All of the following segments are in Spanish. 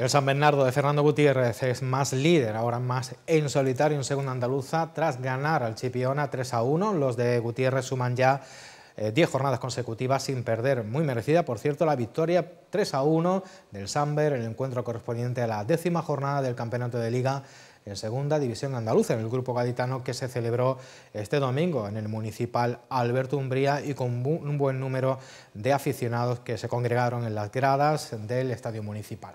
El San Bernardo de Fernando Gutiérrez es más líder, ahora más en solitario en segunda andaluza, tras ganar al Chipiona 3 a 1. Los de Gutiérrez suman ya 10 eh, jornadas consecutivas sin perder. Muy merecida, por cierto, la victoria 3 a 1 del Samber, el encuentro correspondiente a la décima jornada del Campeonato de Liga en Segunda División Andaluza, en el grupo gaditano que se celebró este domingo en el municipal Alberto Umbría y con un buen número de aficionados que se congregaron en las gradas del estadio municipal.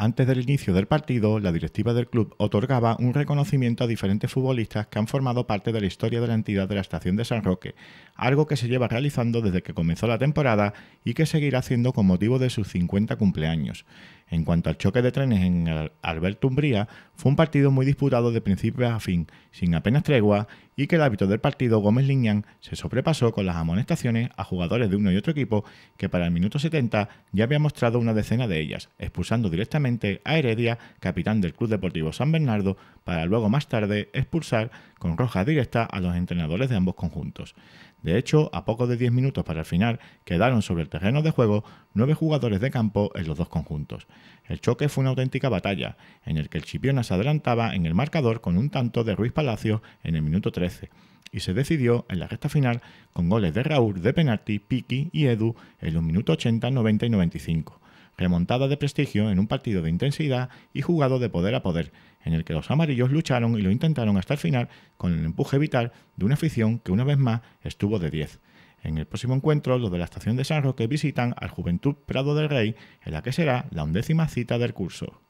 Antes del inicio del partido, la directiva del club otorgaba un reconocimiento a diferentes futbolistas que han formado parte de la historia de la entidad de la estación de San Roque, algo que se lleva realizando desde que comenzó la temporada y que seguirá haciendo con motivo de sus 50 cumpleaños. En cuanto al choque de trenes en Alberto Umbría, fue un partido muy disputado de principio a fin, sin apenas tregua, y que el hábito del partido Gómez Liñán se sobrepasó con las amonestaciones a jugadores de uno y otro equipo, que para el minuto 70 ya había mostrado una decena de ellas, expulsando directamente a Heredia, capitán del Club Deportivo San Bernardo, para luego más tarde expulsar con roja directa a los entrenadores de ambos conjuntos. De hecho, a poco de 10 minutos para el final, quedaron sobre el terreno de juego nueve jugadores de campo en los dos conjuntos. El choque fue una auténtica batalla, en el que el Chipiona se adelantaba en el marcador con un tanto de Ruiz Palacio en el minuto 13, y se decidió en la recta final con goles de Raúl de penalti, Piqui y Edu en los minutos 80, 90 y 95. Remontada de prestigio en un partido de intensidad y jugado de poder a poder, en el que los amarillos lucharon y lo intentaron hasta el final con el empuje vital de una afición que una vez más estuvo de 10 en el próximo encuentro los de la estación de San Roque visitan al Juventud Prado del Rey, en la que será la undécima cita del curso.